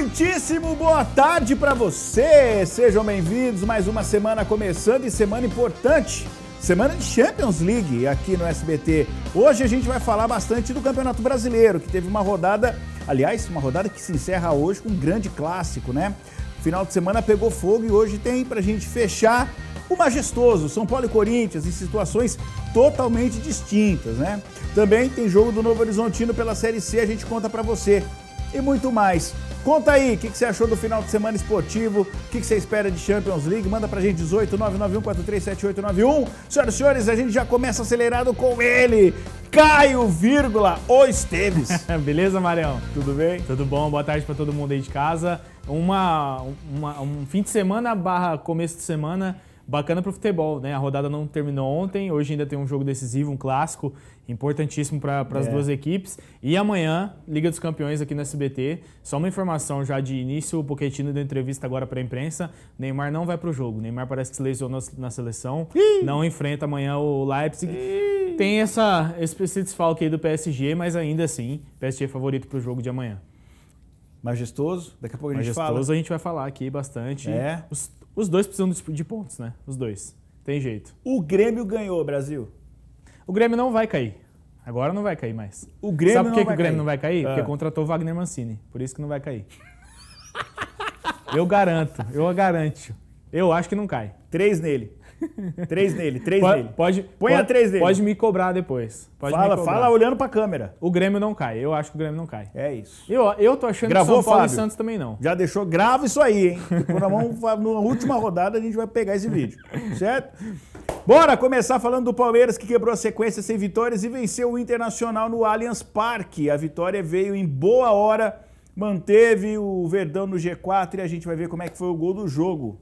Muitíssimo boa tarde para você. Sejam bem-vindos. Mais uma semana começando e semana importante. Semana de Champions League aqui no SBT. Hoje a gente vai falar bastante do Campeonato Brasileiro, que teve uma rodada, aliás, uma rodada que se encerra hoje com um grande clássico, né? Final de semana pegou fogo e hoje tem pra gente fechar o majestoso São Paulo e Corinthians em situações totalmente distintas, né? Também tem jogo do Novo Horizontino pela Série C, a gente conta para você e muito mais. Conta aí, o que, que, você achou do final de semana esportivo? O que, que, você espera de Champions League? Manda pra gente 18991437891, 991 Senhoras e senhores, a gente já começa acelerado com ele, Caio, vírgula, o Esteves. Beleza, Marião? Tudo bem? Tudo bom, boa tarde para todo mundo aí de casa. Uma, uma, um fim de semana barra começo de semana bacana para o futebol, né? A rodada não terminou ontem, hoje ainda tem um jogo decisivo, um clássico importantíssimo para as é. duas equipes. E amanhã, Liga dos Campeões aqui no SBT. Só uma informação já de início, o Pochettino deu entrevista agora para a imprensa. Neymar não vai para o jogo. Neymar parece que se lesionou na seleção, não enfrenta amanhã o Leipzig. Tem essa, esse, esse desfalque aí do PSG, mas ainda assim, PSG é favorito para o jogo de amanhã. Majestoso, daqui a pouco a gente Majestoso, fala. Majestoso a gente vai falar aqui bastante. É. Os os dois precisam de pontos, né? Os dois. Tem jeito. O Grêmio ganhou, Brasil. O Grêmio não vai cair. Agora não vai cair mais. O Grêmio Sabe por que, que o Grêmio cair. não vai cair? Ah. Porque contratou Wagner Mancini. Por isso que não vai cair. eu garanto, eu garanto. Eu acho que não cai. Três nele. Três nele, três pode, nele. Pode, Põe pode, a três nele. Pode me cobrar depois. Pode fala, cobrar. fala olhando pra câmera. O Grêmio não cai. Eu acho que o Grêmio não cai. É isso. Eu, eu tô achando Gravou, que São Paulo Fábio. e Santos também não. Já deixou? grave isso aí, hein? Por mão, na última rodada a gente vai pegar esse vídeo. Certo? Bora começar falando do Palmeiras que quebrou a sequência sem vitórias e venceu o Internacional no Allianz Parque. A vitória veio em boa hora, manteve o Verdão no G4 e a gente vai ver como é que foi o gol do jogo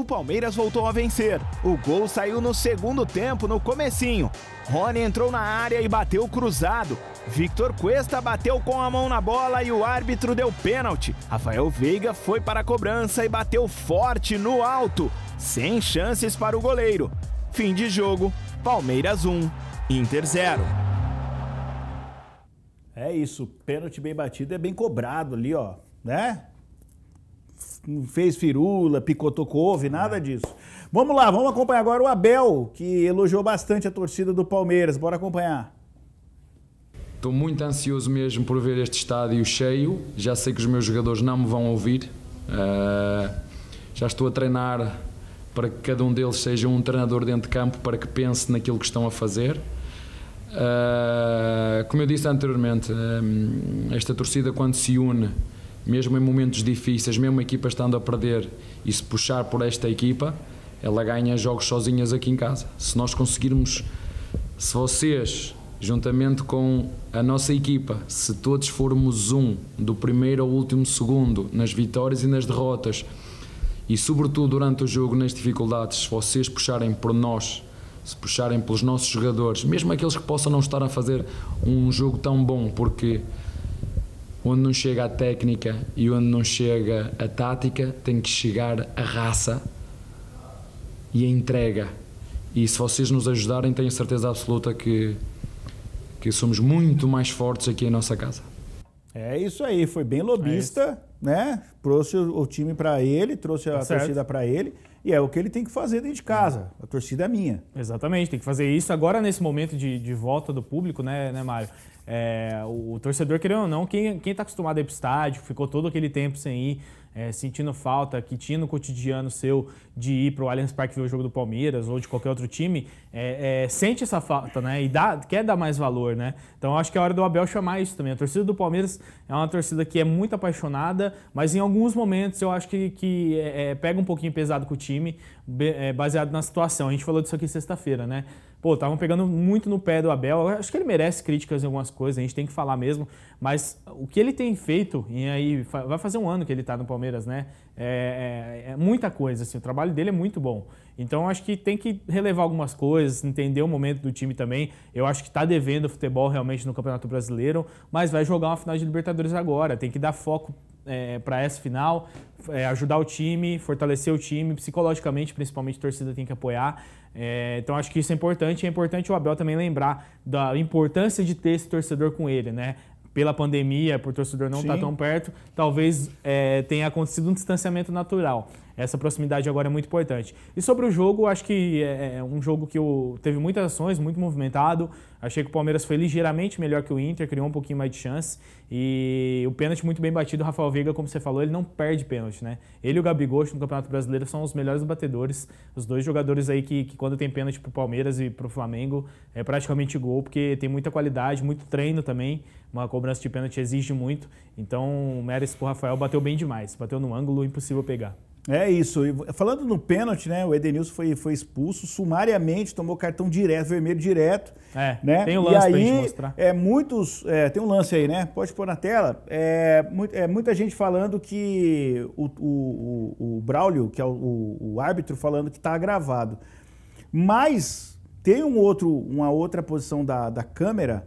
o Palmeiras voltou a vencer. O gol saiu no segundo tempo, no comecinho. Rony entrou na área e bateu cruzado. Victor Cuesta bateu com a mão na bola e o árbitro deu pênalti. Rafael Veiga foi para a cobrança e bateu forte no alto, sem chances para o goleiro. Fim de jogo, Palmeiras 1, Inter 0. É isso, pênalti bem batido é bem cobrado ali, ó, né? não fez firula, picotou couve, nada disso. Vamos lá, vamos acompanhar agora o Abel, que elogiou bastante a torcida do Palmeiras. Bora acompanhar. Estou muito ansioso mesmo por ver este estádio cheio. Já sei que os meus jogadores não me vão ouvir. Uh, já estou a treinar para que cada um deles seja um treinador dentro de campo para que pense naquilo que estão a fazer. Uh, como eu disse anteriormente, eh, esta torcida, quando se une, mesmo em momentos difíceis, mesmo a equipa estando a perder e se puxar por esta equipa, ela ganha jogos sozinhas aqui em casa. Se nós conseguirmos, se vocês, juntamente com a nossa equipa, se todos formos um, do primeiro ao último segundo, nas vitórias e nas derrotas, e sobretudo durante o jogo, nas dificuldades, se vocês puxarem por nós, se puxarem pelos nossos jogadores, mesmo aqueles que possam não estar a fazer um jogo tão bom, porque onde não chega a técnica e onde não chega a tática, tem que chegar a raça e a entrega. E se vocês nos ajudarem, tenho certeza absoluta que, que somos muito mais fortes aqui em nossa casa. É isso aí, foi bem lobista, é né? Trouxe o time para ele, trouxe a tá torcida para ele. E é o que ele tem que fazer dentro de casa. A torcida é minha. Exatamente, tem que fazer isso agora nesse momento de, de volta do público, né, né, Mário? É, o, torcedor, querendo ou não, quem está acostumado a ir para o estádio, ficou todo aquele tempo sem ir, é, sentindo falta, que tinha no cotidiano seu de ir para o Allianz Parque ver o jogo do Palmeiras ou de qualquer outro time, é, é sente essa falta né? e dá, quer dar mais valor. né? Então acho que é hora do Abel chamar isso também. A torcida do Palmeiras é uma torcida que é muito apaixonada, mas em alguns momentos eu acho que, que é, é, pega um pouquinho pesado com o time, baseado na situação. A gente falou disso aqui sexta-feira, né? pô, estavam pegando muito no pé do Abel. Eu acho que ele merece críticas em algumas coisas, a gente tem que falar mesmo. Mas o que ele tem feito, e aí vai fazer um ano que ele está no Palmeiras, né? É, é, é, muita coisa, assim, o trabalho dele é muito bom. Então acho que tem que relevar algumas coisas, entender o momento do time também. Eu acho que está devendo futebol realmente no Campeonato Brasileiro, mas vai jogar uma final de Libertadores agora, tem que dar foco é, para essa final, é, ajudar o time, fortalecer o time, psicologicamente, principalmente a torcida tem que apoiar. É, então acho que isso é importante. É importante o Abel também lembrar da importância de ter esse torcedor com ele, né? Pela pandemia, por torcedor não estar tá tão perto, talvez é, tenha acontecido um distanciamento natural. Essa proximidade agora é muito importante. E sobre o jogo, acho que é, é, é um jogo que teve muitas ações, muito movimentado. Achei que o Palmeiras foi ligeiramente melhor que o Inter, criou um pouquinho mais de chance. E o pênalti muito bem batido, o Rafael Veiga, como você falou, ele não perde pênalti, né? Ele e o Gabigol no Campeonato Brasileiro são os melhores batedores, os dois jogadores aí que, que quando tem pênalti pro Palmeiras e pro Flamengo, é praticamente gol, porque tem muita qualidade, muito treino também. Uma cobrança de pênalti exige muito. Então, o mérito pro Rafael bateu bem demais, bateu no ângulo, impossível pegar. É isso. Falando no pênalti, né? O Edenilson foi, foi expulso sumariamente, tomou cartão direto, vermelho direto. É, né? tem o um lance e aí, pra gente mostrar. É, muitos, é, tem um lance aí, né? Pode pôr na tela. É, é muita gente falando que o, o, o, o Braulio, que é o, o árbitro, falando que tá agravado. Mas tem um outro, uma outra posição da, da câmera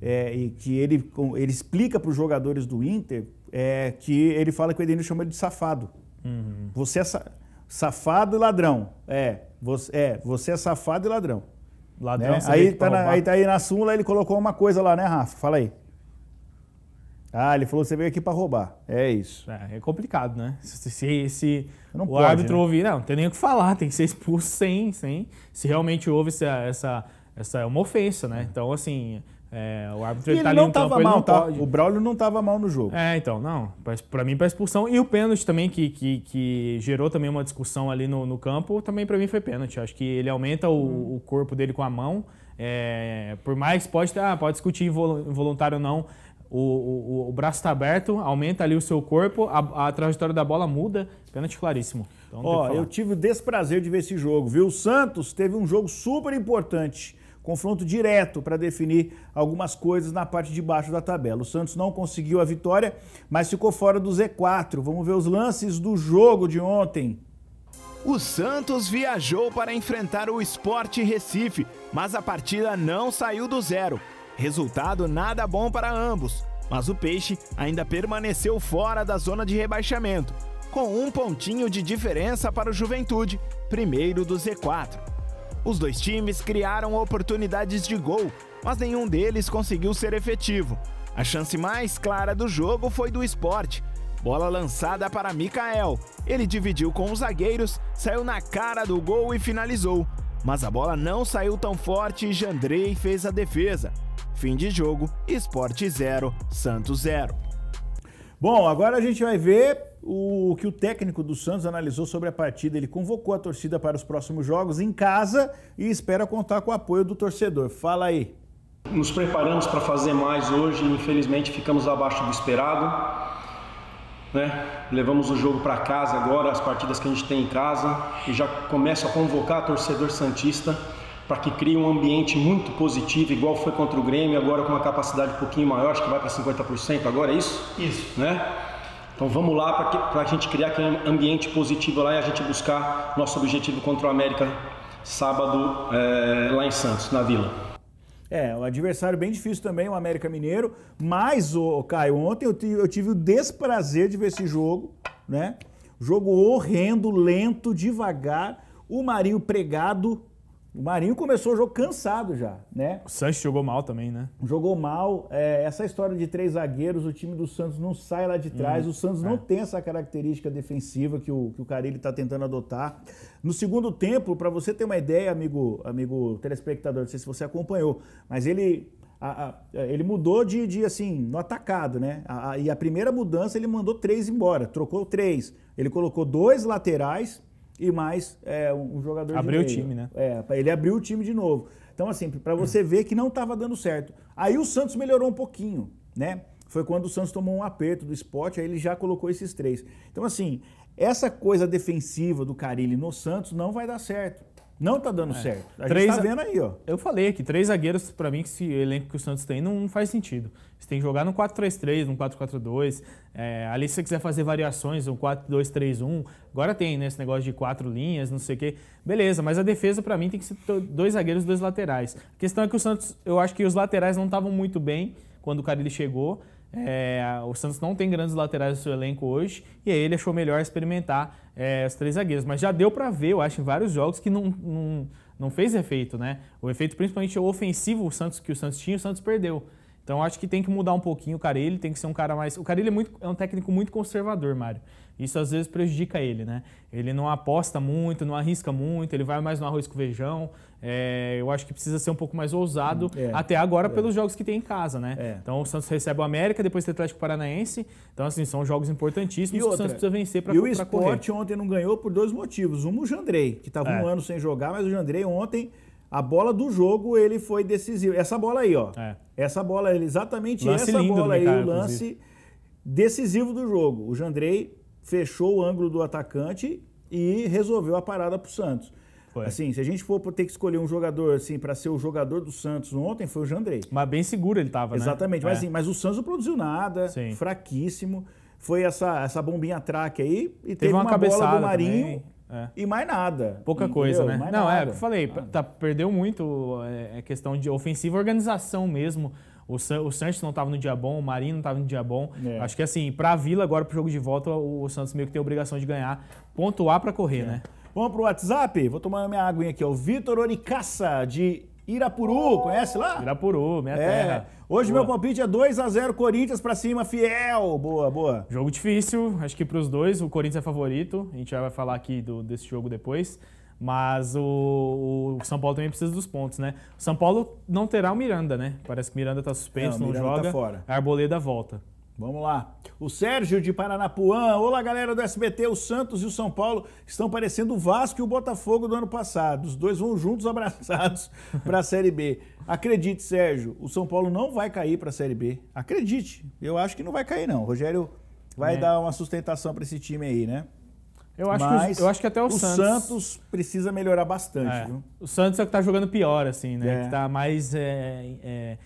é, e que ele, ele explica para os jogadores do Inter é, que ele fala que o Edenilson chama ele de safado. Uhum. Você é sa safado e ladrão. É você, é, você é safado e ladrão. Ladrão né? aí, tá na, aí tá aí na súmula, ele colocou uma coisa lá, né, Rafa? Fala aí. Ah, ele falou que você veio aqui para roubar. É isso. É, é complicado, né? Se, se, se o pode, árbitro né? ouvir, não, não, tem nem o que falar, tem que ser expulso sem, sem. Se realmente houve essa, essa, essa é uma ofensa, né? Uhum. Então, assim, é, o árbitro ele, ele tá não estava mal, não tá? O Braulio não estava mal no jogo. É, então, não. Para mim, para expulsão. E o pênalti também, que, que, que, gerou também uma discussão ali no, no campo, também para mim foi pênalti. Acho que ele aumenta o, o corpo dele com a mão. É, por mais pode, ah, pode discutir involuntário ou não, o, o, o, braço está aberto, aumenta ali o seu corpo, a, a trajetória da bola muda, pênalti claríssimo. Então, Ó, eu tive o desprazer de ver esse jogo, viu? O Santos teve um jogo super importante confronto direto para definir algumas coisas na parte de baixo da tabela. O Santos não conseguiu a vitória, mas ficou fora do Z4. Vamos ver os lances do jogo de ontem. O Santos viajou para enfrentar o Sport Recife, mas a partida não saiu do zero. Resultado nada bom para ambos, mas o Peixe ainda permaneceu fora da zona de rebaixamento, com um pontinho de diferença para o Juventude, primeiro do Z4. Os dois times criaram oportunidades de gol, mas nenhum deles conseguiu ser efetivo. A chance mais clara do jogo foi do esporte. Bola lançada para Mikael. Ele dividiu com os zagueiros, saiu na cara do gol e finalizou. Mas a bola não saiu tão forte e Jandrei fez a defesa. Fim de jogo, Esporte 0, Santos 0. Bom, agora a gente vai ver o que o técnico do Santos analisou sobre a partida. Ele convocou a torcida para os próximos jogos em casa e espera contar com o apoio do torcedor. Fala aí. Nos preparamos para fazer mais hoje, infelizmente ficamos abaixo do esperado. Né? Levamos o jogo para casa agora, as partidas que a gente tem em casa, e já começo a convocar torcedor Santista para que crie um ambiente muito positivo, igual foi contra o Grêmio, agora com uma capacidade um pouquinho maior, acho que vai para 50% agora, é isso? Isso. Né? Então vamos lá para a gente criar aquele ambiente positivo lá e a gente buscar nosso objetivo contra o América sábado é, lá em Santos, na Vila. É, um adversário bem difícil também, o América Mineiro. Mas, o Caio, ontem eu tive, eu tive o desprazer de ver esse jogo, né? Jogo horrendo, lento, devagar. O Marinho pregado o Marinho começou o jogo cansado já, né? O Santos jogou mal também, né? Jogou mal. É, essa história de três zagueiros, o time do Santos não sai lá de trás. Hum, o Santos é. não tem essa característica defensiva que o, que o Carilli está tentando adotar. No segundo tempo, para você ter uma ideia, amigo, amigo telespectador, não sei se você acompanhou, mas ele a, a, ele mudou de, de, assim, no atacado, né? A, e a primeira mudança ele mandou três embora, trocou três. Ele colocou dois laterais e mais é, um jogador abriu de meio. o time, né? É, ele abriu o time de novo. Então, assim, para você ver que não estava dando certo. Aí o Santos melhorou um pouquinho, né? Foi quando o Santos tomou um aperto do esporte, aí ele já colocou esses três. Então, assim, essa coisa defensiva do Carilli no Santos não vai dar certo. Não tá dando é. certo. A três, gente tá vendo aí, ó. Eu falei aqui, três zagueiros, para mim, que esse elenco que o Santos tem, não faz sentido. Você tem que jogar no 4-3-3, no 4-4-2. É, ali, se você quiser fazer variações, um 4-2-3-1. Agora tem, né? Esse negócio de quatro linhas, não sei o quê. Beleza, mas a defesa, para mim, tem que ser dois zagueiros dois laterais. A questão é que o Santos, eu acho que os laterais não estavam muito bem quando o Carilli chegou. É, o Santos não tem grandes laterais no seu elenco hoje e aí ele achou melhor experimentar é, os três zagueiros. Mas já deu para ver, eu acho, em vários jogos que não, não, não fez efeito, né? O efeito principalmente ofensivo o Santos que o Santos tinha, o Santos perdeu. Então acho que tem que mudar um pouquinho o ele tem que ser um cara mais. O ele é, muito, é um técnico muito conservador, Mário. Isso às vezes prejudica ele, né? Ele não aposta muito, não arrisca muito, ele vai mais no arroz com feijão. É, eu acho que precisa ser um pouco mais ousado, hum, é, até agora é. pelos jogos que tem em casa, né? É. Então o Santos recebe o América, depois tem o Atlético Paranaense. Então, assim, são jogos importantíssimos e outra, o Santos precisa vencer para E o esporte ontem não ganhou por dois motivos. Um, o Jandrei, que estava um é. ano sem jogar, mas o Jandrei ontem a bola do jogo, ele foi decisivo. Essa bola aí, ó. É. Essa bola, exatamente lance essa bola aí, o lance inclusive. decisivo do jogo. O Jandrei fechou o ângulo do atacante e resolveu a parada para o Santos. Foi. Assim, se a gente for ter que escolher um jogador assim para ser o jogador do Santos ontem, foi o Jandrei. Mas bem seguro ele estava, né? Exatamente. Mas, é. assim, mas o Santos não produziu nada, Sim. fraquíssimo. Foi essa, essa bombinha traque aí e teve, teve uma, uma bola do Marinho. Também é. E mais nada. Pouca entendeu? coisa, né? Mais não, nada. é o que eu falei, ah. tá, perdeu muito. É, é questão de ofensiva organização mesmo. O, San, o Santos não estava no dia bom, o Marinho não estava no dia bom. É. Acho que assim, para a Vila agora, para o jogo de volta, o, o, Santos meio que tem a obrigação de ganhar, pontuar para correr, é. né? Vamos para o WhatsApp? Vou tomar minha aguinha aqui, ó. O Vitor Onicaça, de Irapuru, conhece lá? Irapuru, minha é. terra. Hoje boa. meu palpite é 2 a 0 Corinthians para cima, fiel. Boa, boa. Jogo difícil, acho que para os dois. O Corinthians é favorito. A gente já vai falar aqui do, desse jogo depois. Mas o, o, São Paulo também precisa dos pontos, né? O São Paulo não terá o Miranda, né? Parece que Miranda tá suspenso, não, não Miranda tá joga. Tá fora. A Arboleda volta. Vamos lá. O Sérgio de Paranapuã. Olá, galera do SBT. O Santos e o São Paulo estão parecendo o Vasco e o Botafogo do ano passado. Os dois vão juntos abraçados para a Série B. Acredite, Sérgio, o São Paulo não vai cair para a Série B. Acredite. Eu acho que não vai cair, não. O Rogério vai é. dar uma sustentação para esse time aí, né? Eu acho, Mas que, eu acho que até o, o Santos... Santos... precisa melhorar bastante. É. O Santos é o que está jogando pior, assim, né? É. Que está mais é, é,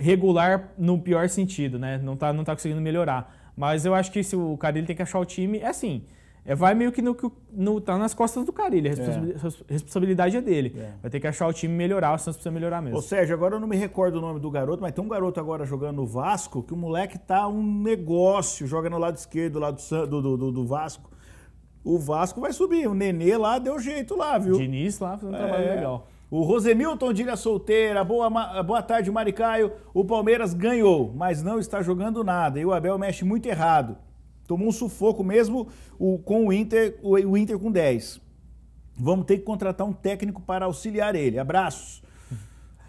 regular no pior sentido, né? Não tá, não tá conseguindo melhorar. Mas eu acho que se o Carilli tem que achar o time, é assim. É, vai meio que no tá nas costas do Carilli, a é. responsabilidade é, é dele. É. Vai ter que achar o time melhorar, senão precisa melhorar mesmo. Ô Sérgio, agora eu não me recordo o nome do garoto, mas tem um garoto agora jogando no Vasco que o moleque tá um negócio, joga no lado esquerdo, lado do, do, do, do Vasco. O Vasco vai subir, o Nenê lá deu jeito lá, viu? Diniz lá fazendo um trabalho é. legal. O Rosemilton Dilha Solteira, boa, boa tarde, Maricaio. O Palmeiras ganhou, mas não está jogando nada. E o Abel mexe muito errado. Tomou um sufoco mesmo o, com o Inter, o, o, Inter com 10. Vamos ter que contratar um técnico para auxiliar ele. Abraços.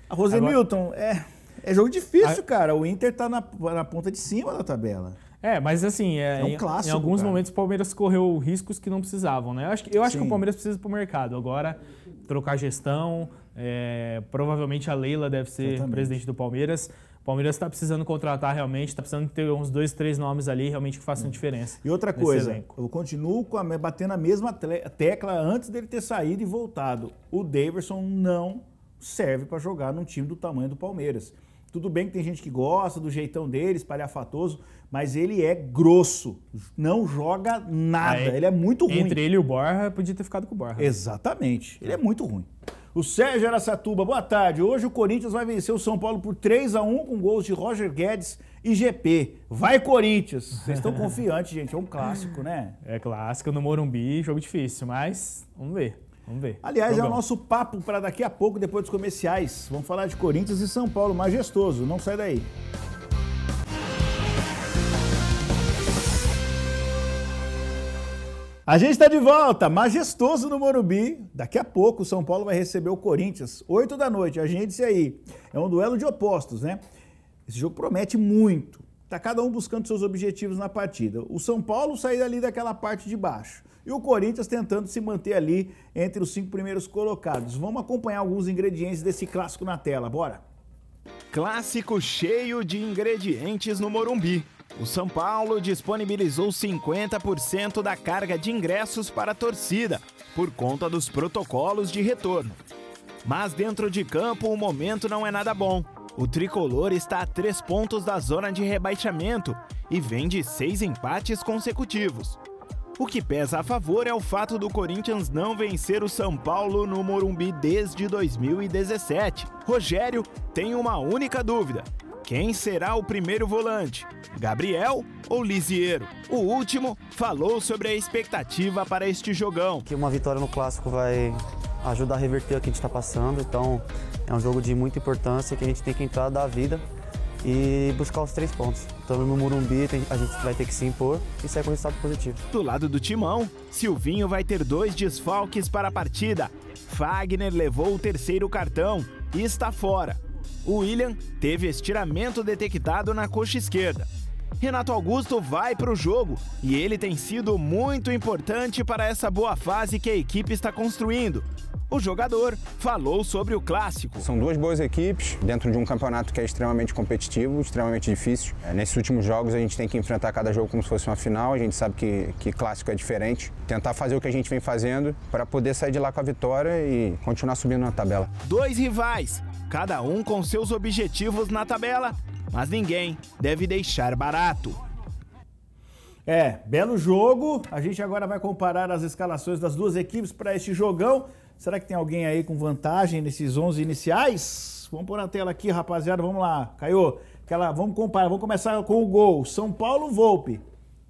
A Rosemilton, Agora... é, é jogo difícil, a... cara. O Inter está na, na ponta de cima da tabela. É, mas assim, é, é um clássico, em, em alguns cara. momentos o Palmeiras correu riscos que não precisavam, né? Eu acho, que, eu acho que o Palmeiras precisa para o mercado. Agora, trocar gestão. É, provavelmente a Leila deve ser Exatamente. presidente do Palmeiras. O Palmeiras está precisando contratar realmente, está precisando ter uns dois, três nomes ali realmente que façam hum. diferença. E outra coisa, elenco. eu continuo com a, batendo a mesma tecla antes dele ter saído e voltado. O Daverson não serve para jogar num time do tamanho do Palmeiras. Tudo bem que tem gente que gosta do jeitão dele, espalhafatoso, mas ele é grosso, não joga nada, Aí, ele é muito ruim. Entre ele e o Borja, podia ter ficado com o Borja. Exatamente, ele é muito ruim. O Sérgio Aracatuba, boa tarde. Hoje o Corinthians vai vencer o São Paulo por 3 a 1 com gols de Roger Guedes e GP. Vai Corinthians! Vocês estão confiantes, gente, é um clássico, né? É clássico no Morumbi, jogo difícil, mas vamos ver. Vamos ver. Aliás, Jogão. é o nosso papo para daqui a pouco, depois dos comerciais. Vamos falar de Corinthians e São Paulo, majestoso. Não sai daí. A gente está de volta, majestoso no Morumbi. Daqui a pouco o São Paulo vai receber o Corinthians, 8 da noite. A gente se aí. É um duelo de opostos, né? Esse jogo promete muito. Tá cada um buscando seus objetivos na partida. O São Paulo sair ali daquela parte de baixo e o Corinthians tentando se manter ali entre os cinco primeiros colocados. Vamos acompanhar alguns ingredientes desse clássico na tela, bora? Clássico cheio de ingredientes no Morumbi. O São Paulo disponibilizou 50% da carga de ingressos para a torcida, por conta dos protocolos de retorno. Mas dentro de campo o momento não é nada bom. O tricolor está a três pontos da zona de rebaixamento e vem de seis empates consecutivos. O que pesa a favor é o fato do Corinthians não vencer o São Paulo no Morumbi desde 2017. Rogério tem uma única dúvida: quem será o primeiro volante? Gabriel ou Lisieiro? O último falou sobre a expectativa para este jogão. Que uma vitória no clássico vai ajudar a reverter o que a gente está passando, então é um jogo de muita importância que a gente tem que entrar da vida e buscar os três pontos. Então no Murumbi a gente vai ter que se impor e sair com resultado positivo. Do lado do Timão, Silvinho vai ter dois desfalques para a partida. Fagner levou o terceiro cartão e está fora. O William teve estiramento detectado na coxa esquerda. Renato Augusto vai para o jogo e ele tem sido muito importante para essa boa fase que a equipe está construindo. O jogador falou sobre o clássico. São duas boas equipes dentro de um campeonato que é extremamente competitivo, extremamente difícil. É, nesses últimos jogos a gente tem que enfrentar cada jogo como se fosse uma final. A gente sabe que, que clássico é diferente. Tentar fazer o que a gente vem fazendo para poder sair de lá com a vitória e continuar subindo na tabela. Dois rivais cada um com seus objetivos na tabela, mas ninguém deve deixar barato. É, belo jogo. A gente agora vai comparar as escalações das duas equipes para este jogão. Será que tem alguém aí com vantagem nesses 11 iniciais? Vamos pôr na tela aqui, rapaziada. Vamos lá, Caio. Aquela, vamos comparar. Vamos começar com o gol. São Paulo, Volpe.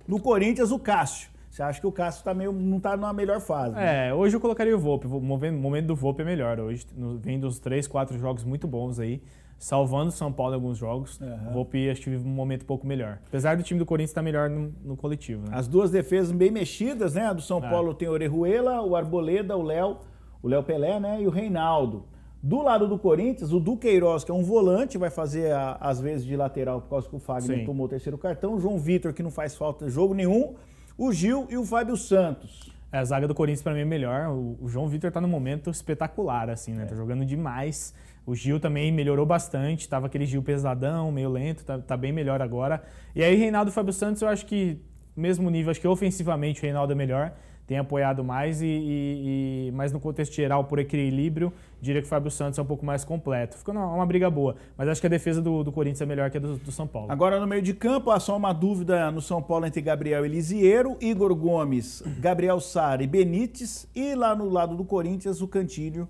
No Corinthians, o Cássio. Você acha que o Cássio tá meio, não tá na melhor fase. Né? É, hoje eu colocaria o Volpe. O momento do Volpe é melhor. Hoje vem dos três, quatro jogos muito bons aí. Salvando o São Paulo em alguns jogos, uhum. o Volpe acho que vive um momento um pouco melhor. Apesar do time do Corinthians estar tá melhor no, no coletivo. Né? As duas defesas bem mexidas, né? A do São é. Paulo tem o Orejuela, o Arboleda, o Léo, o Léo Pelé, né? E o Reinaldo. Do lado do Corinthians, o Duqueiroz, que é um volante, vai fazer às vezes de lateral por causa que o Fagner Sim. tomou o terceiro cartão. O João Vitor, que não faz falta jogo nenhum o Gil e o Fábio Santos. É, a zaga do Corinthians para mim é melhor. O, o João Vitor está num momento espetacular, assim, né? Tá é. Tá jogando demais. O Gil também melhorou bastante, tava aquele Gil pesadão, meio lento, tá, tá bem melhor agora. E aí, Reinaldo e Fábio Santos, eu acho que mesmo nível, acho que ofensivamente o Reinaldo é melhor, tem apoiado mais, e, e, e, mas no contexto geral, por equilíbrio, diria que o Fábio Santos é um pouco mais completo. Ficou uma, uma briga boa, mas acho que a defesa do, do Corinthians é melhor que a do, do, São Paulo. Agora, no meio de campo, há só uma dúvida no São Paulo entre Gabriel Eliziero Igor Gomes, Gabriel Sara e Benítez, e lá no lado do Corinthians, o Cantilho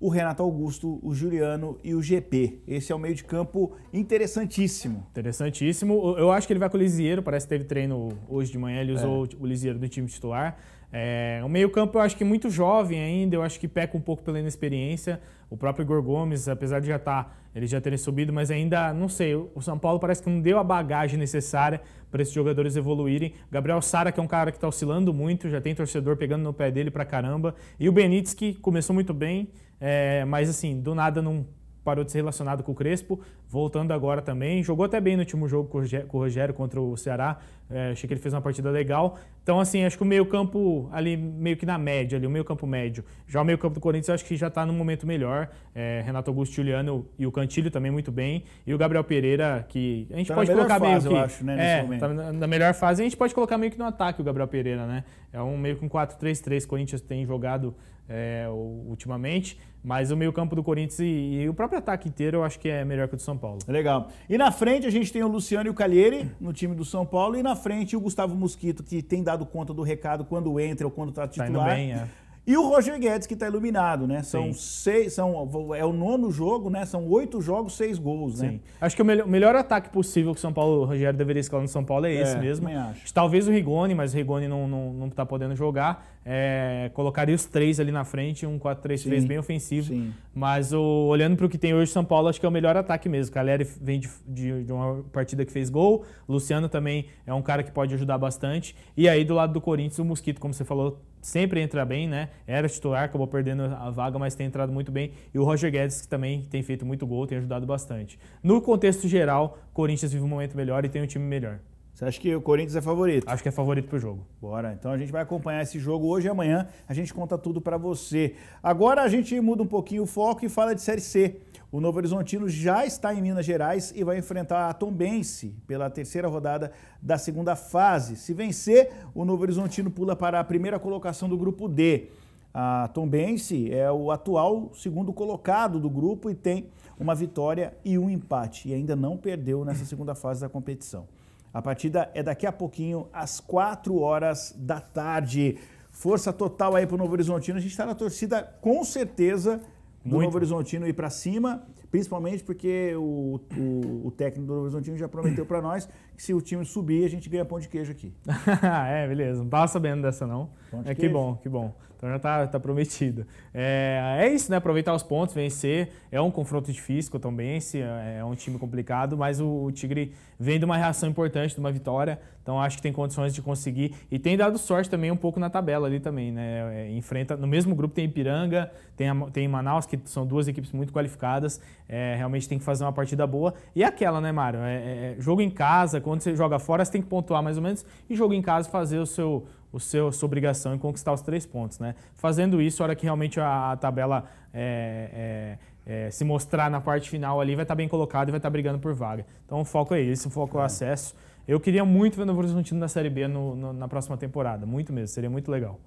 o Renato Augusto, o Juliano e o GP. Esse é um meio de campo interessantíssimo. Interessantíssimo. Eu acho que ele vai com o Lisieiro, parece que teve treino hoje de manhã, ele usou é. o Lisieiro do time titular. É, o meio-campo eu acho que muito jovem ainda, eu acho que peca um pouco pela inexperiência. O próprio Igor Gomes, apesar de já estar, tá, ele já terem subido, mas ainda não sei. O São Paulo parece que não deu a bagagem necessária para esses jogadores evoluírem. Gabriel Sara, que é um cara que está oscilando muito, já tem torcedor pegando no pé dele para caramba. E o Benítez, que começou muito bem, é, mas assim, do nada não parou de ser relacionado com o Crespo, voltando agora também. Jogou até bem no último jogo com o Rogério contra o Ceará, é, achei que ele fez uma partida legal. Então, assim, acho que o meio-campo ali, meio que na média, ali, o meio-campo médio. Já o meio-campo do Corinthians, eu acho que já está num momento melhor. É, Renato Augusto Juliano e o Cantilho também muito bem. E o Gabriel Pereira, que a gente tá pode colocar fase, meio que. Eu acho, né, é, tá na melhor fase, a gente pode colocar meio que no ataque o Gabriel Pereira, né? É um meio com um 4-3-3, o Corinthians tem jogado é, ultimamente. Mas o meio-campo do Corinthians e, e, o próprio ataque inteiro eu acho que é melhor que o do São Paulo. Legal. E na frente a gente tem o Luciano e o Calheiri no time do São Paulo. E na frente, o Gustavo Mosquito, que tem dado conta do recado quando entra ou quando está titular. Tá indo bem, é. E o Roger Guedes que está iluminado, né? São Sim. seis, são, é o nono jogo, né? São oito jogos, seis gols, né? Sim. né? Acho que o melhor, melhor ataque possível que o São Paulo, o Rogério deveria escalar no São Paulo é, é esse é, mesmo. Acho. Talvez o Rigoni, mas o Rigoni não, não, não tá podendo jogar. É, colocaria os três ali na frente, um 4-3-3 bem ofensivo. Sim. Mas o, olhando para o que tem hoje o São Paulo, acho que é o melhor ataque mesmo. Caleri vem de, de, de uma partida que fez gol, Luciano também é um cara que pode ajudar bastante. E aí do lado do Corinthians, o Mosquito, como você falou, sempre entra bem, né? Era titular, acabou perdendo a vaga, mas tem entrado muito bem. E o Roger Guedes, que também tem feito muito gol, tem ajudado bastante. No contexto geral, Corinthians vive um momento melhor e tem um time melhor. Você acha que o Corinthians é favorito? Acho que é favorito pro jogo. Bora, então a gente vai acompanhar esse jogo hoje e amanhã. A gente conta tudo para você. Agora a gente muda um pouquinho o foco e fala de Série C. O Novo Horizontino já está em Minas Gerais e vai enfrentar a Tombense pela terceira rodada da segunda fase. Se vencer, o Novo Horizontino pula para a primeira colocação do grupo D. A Tombense é o atual segundo colocado do grupo e tem uma vitória e um empate e ainda não perdeu nessa segunda fase da competição. A partida é daqui a pouquinho, às 4 horas da tarde. Força total aí para o Novo Horizontino. A gente está na torcida, com certeza, do Novo Horizontino ir para cima, principalmente porque o, o, o técnico do Novo Horizontino já prometeu para nós que se o time subir, a gente ganha pão de queijo aqui. é, beleza. Não estava sabendo dessa, não. Pão de é, queijo. Que bom, que bom. Então já está tá prometido. É, é isso, né? Aproveitar os pontos, vencer. É um confronto difícil também, é um time complicado, mas o, o Tigre vem de uma reação importante, de uma vitória. Então acho que tem condições de conseguir. E tem dado sorte também um pouco na tabela ali também, né? É, é enfrenta. No mesmo grupo tem Ipiranga, tem, a, tem Manaus, que são duas equipes muito qualificadas. É, realmente tem que fazer uma partida boa. E aquela, né, Mário? É, é, é jogo em casa, com quando você joga fora, você tem que pontuar mais ou menos e jogo em casa fazer o seu, o seu, a sua obrigação e conquistar os três pontos. Né? Fazendo isso, a hora que realmente a, a tabela é, é, é, se mostrar na parte final ali, vai estar tá bem colocado e vai estar tá brigando por vaga. Então o foco é esse, o foco é o acesso. Eu queria muito ver o Novo Horizontino na Série B no, no, na próxima temporada, muito mesmo, seria muito legal.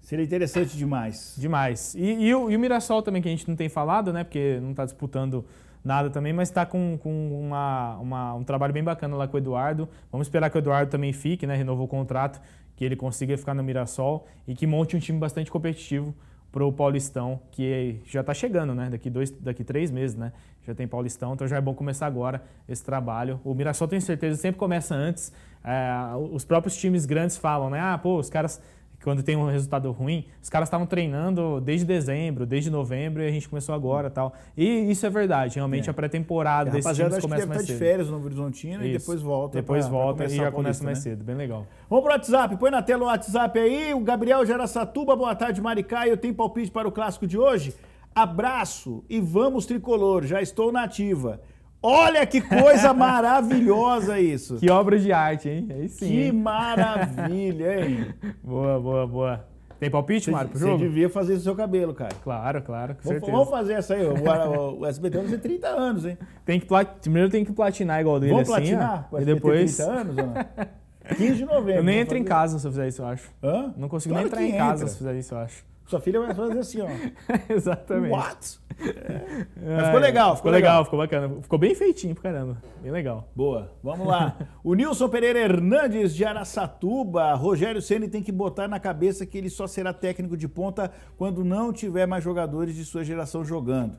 Seria interessante demais. Demais. E, e, o, e o Mirassol também, que a gente não tem falado, né? Porque não está disputando nada também, mas está com, com uma, uma, um trabalho bem bacana lá com o Eduardo. Vamos esperar que o Eduardo também fique, né? Renovou o contrato, que ele consiga ficar no Mirassol e que monte um time bastante competitivo para o Paulistão, que já está chegando, né? Daqui, dois, daqui três meses, né? Já tem Paulistão, então já é bom começar agora esse trabalho. O Mirassol, tenho certeza, sempre começa antes. É, os próprios times grandes falam, né? Ah, pô, os caras quando tem um resultado ruim, os caras estavam treinando desde dezembro, desde novembro, e a gente começou agora tal. E isso é verdade, realmente é. a pré-temporada desses times começa mais tá cedo. de férias no Horizontino isso. e depois volta. Depois pra, volta pra e já começa mais né? cedo, bem legal. Vamos pro WhatsApp, põe na tela o WhatsApp aí. O Gabriel Gerasatuba boa tarde Maricá, eu tenho palpite para o clássico de hoje? Abraço e vamos tricolor, já estou na Ativa Olha que coisa maravilhosa isso. Que obra de arte, hein? Aí sim. Que maravilha, hein? boa, boa, boa. Tem palpite, cê, Mário, pro jogo? Você devia fazer o seu cabelo, cara. Claro, claro, com vamos, Vamos fazer essa aí. O, o SBT vai fazer 30 anos, hein? Tem que Primeiro tem que platinar igual dele, vamos assim. Vamos platinar? Ó, e depois... 30 anos, ou não? 15 de novembro. Eu nem entro fazer. em casa se eu fizer isso, eu acho. Hã? Não consigo claro nem entrar em entra. casa se eu fizer isso, eu acho. Sua filha vai fazer assim, ó. Exatamente. What? É. Mas ficou legal, ficou, legal. Ficou bacana. Ficou bem feitinho pra caramba. Bem legal. Boa. Vamos lá. o Nilson Pereira Hernandes de Araçatuba. Rogério Ceni tem que botar na cabeça que ele só será técnico de ponta quando não tiver mais jogadores de sua geração jogando.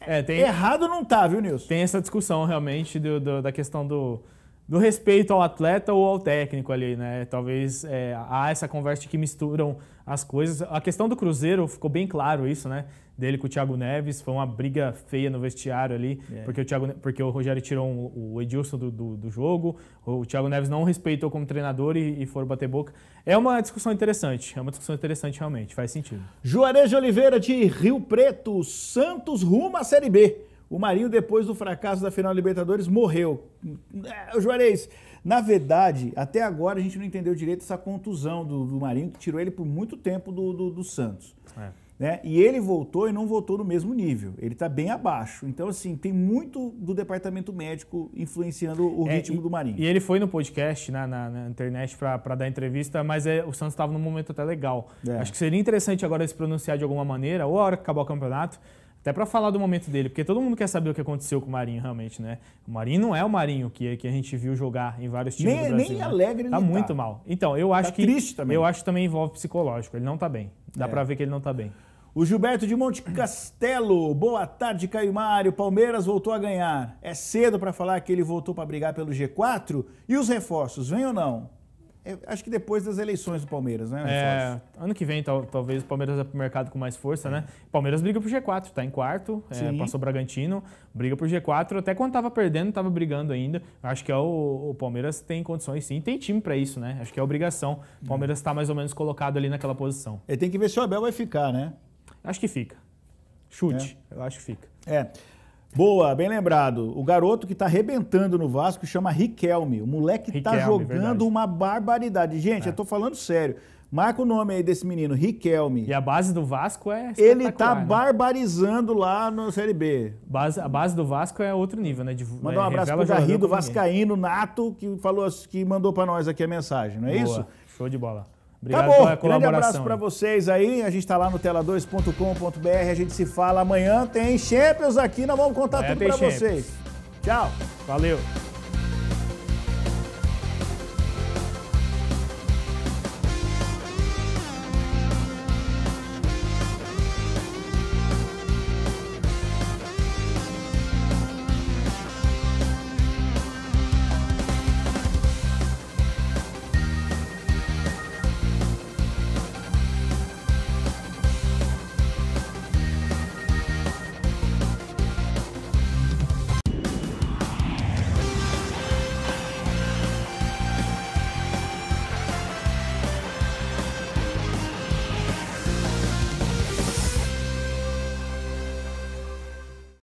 É, tem... Errado não tá, viu, Nilson? Tem essa discussão realmente do, do, da questão do do respeito ao atleta ou ao técnico ali, né? Talvez é, há essa conversa de que misturam as coisas. A questão do Cruzeiro ficou bem claro isso, né? Dele com o Thiago Neves, foi uma briga feia no vestiário ali, é. porque, o Thiago, porque o Rogério tirou um, o Edilson do, do, do, jogo, o Thiago Neves não respeitou como treinador e, e foram bater boca. É uma discussão interessante, é uma discussão interessante realmente, faz sentido. Juarez de Oliveira de Rio Preto, Santos rumo à Série B. O Marinho, depois do fracasso da final da Libertadores, morreu. É, Juarez, na verdade, até agora a gente não entendeu direito essa contusão do, do Marinho, que tirou ele por muito tempo do, do, do Santos. É. Né? E ele voltou e não voltou no mesmo nível. Ele está bem abaixo. Então, assim, tem muito do departamento médico influenciando o é, ritmo e, do Marinho. E ele foi no podcast, na, na, na internet, para dar entrevista, mas é, o Santos estava num momento até legal. É. Acho que seria interessante agora se pronunciar de alguma maneira, ou a hora que acabar o campeonato, até para falar do momento dele, porque todo mundo quer saber o que aconteceu com o Marinho, realmente, né? O Marinho não é o Marinho que, que a gente viu jogar em vários times nem, do Brasil. Nem né? alegre tá ele muito tá. mal. Então, eu acho tá que triste também. eu acho que também envolve psicológico. Ele não tá bem. Dá é. para ver que ele não tá bem. O Gilberto de Monte Castelo, boa tarde, Caio Mário. Palmeiras voltou a ganhar. É cedo para falar que ele voltou para brigar pelo G4 e os reforços, vem ou não? É, acho que depois das eleições do Palmeiras, né? É, ano que vem, tal, talvez o Palmeiras é pro mercado com mais força, né? é. né? Palmeiras briga pro G4, tá em quarto, é, passou o Bragantino, briga pro G4. Até quando tava perdendo, tava brigando ainda. Acho que é o, o Palmeiras tem condições sim, tem time para isso, né? Acho que é obrigação. O é. Palmeiras tá mais ou menos colocado ali naquela posição. Ele é, tem que ver se o Abel vai ficar, né? Acho que fica. Chute, eu acho que fica. É. Boa, bem lembrado. O garoto que está arrebentando no Vasco chama Riquelme. O moleque está jogando verdade. uma barbaridade. Gente, é. eu estou falando sério. Marca o nome aí desse menino, Riquelme. E a base do Vasco é. Ele tá né? barbarizando lá no Série B. Base, a base do Vasco é outro nível, né? De, mandou um é, abraço pro Garrido Vascaíno, Nato, que falou que mandou para nós aqui a mensagem, não é Boa. isso? Show de bola. Obrigado tá bom. pela colaboração. Grande abraço para vocês aí. A gente está lá no tela2.com.br. A gente se fala amanhã. Tem Champions aqui. Nós vamos contar amanhã tudo para vocês. Tchau. Valeu.